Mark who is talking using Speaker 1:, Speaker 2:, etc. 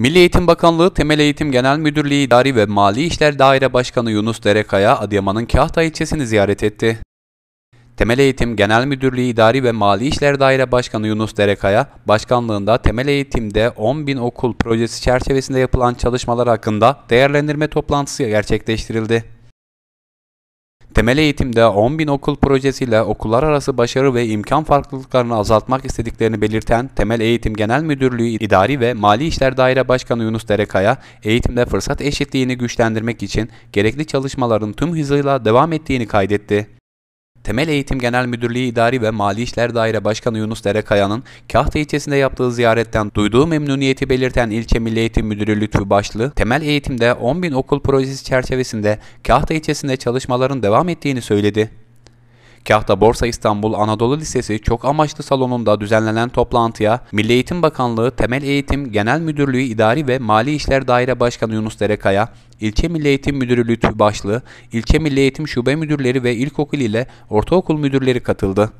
Speaker 1: Milli Eğitim Bakanlığı Temel Eğitim Genel Müdürlüğü İdari ve Mali İşler Daire Başkanı Yunus Derekaya, Adıyaman'ın Kahta ilçesini ziyaret etti. Temel Eğitim Genel Müdürlüğü İdari ve Mali İşler Daire Başkanı Yunus Derekaya, başkanlığında temel eğitimde 10 bin okul projesi çerçevesinde yapılan çalışmalar hakkında değerlendirme toplantısı gerçekleştirildi. Temel eğitimde 10 bin okul projesiyle okullar arası başarı ve imkan farklılıklarını azaltmak istediklerini belirten Temel Eğitim Genel Müdürlüğü İdari ve Mali İşler Daire Başkanı Yunus Derekaya, eğitimde fırsat eşitliğini güçlendirmek için gerekli çalışmaların tüm hızıyla devam ettiğini kaydetti. Temel Eğitim Genel Müdürlüğü İdari ve Mali İşler Daire Başkanı Yunus Derekaya'nın Kahta ilçesinde yaptığı ziyaretten duyduğu memnuniyeti belirten ilçe Milli Eğitim Müdürü Lütfü Başlı, temel eğitimde 10 bin okul projesi çerçevesinde Kahta ilçesinde çalışmaların devam ettiğini söyledi. Kah Borsa İstanbul Anadolu Lisesi çok amaçlı salonunda düzenlenen toplantıya Milli Eğitim Bakanlığı Temel Eğitim Genel Müdürlüğü İdari ve Mali İşler Daire Başkanı Yunus Derekaya, İlçe Milli Eğitim Müdürlüğü TÜBAŞlı, İlçe Milli Eğitim Şube Müdürleri ve İlkokul ile Ortaokul Müdürleri katıldı.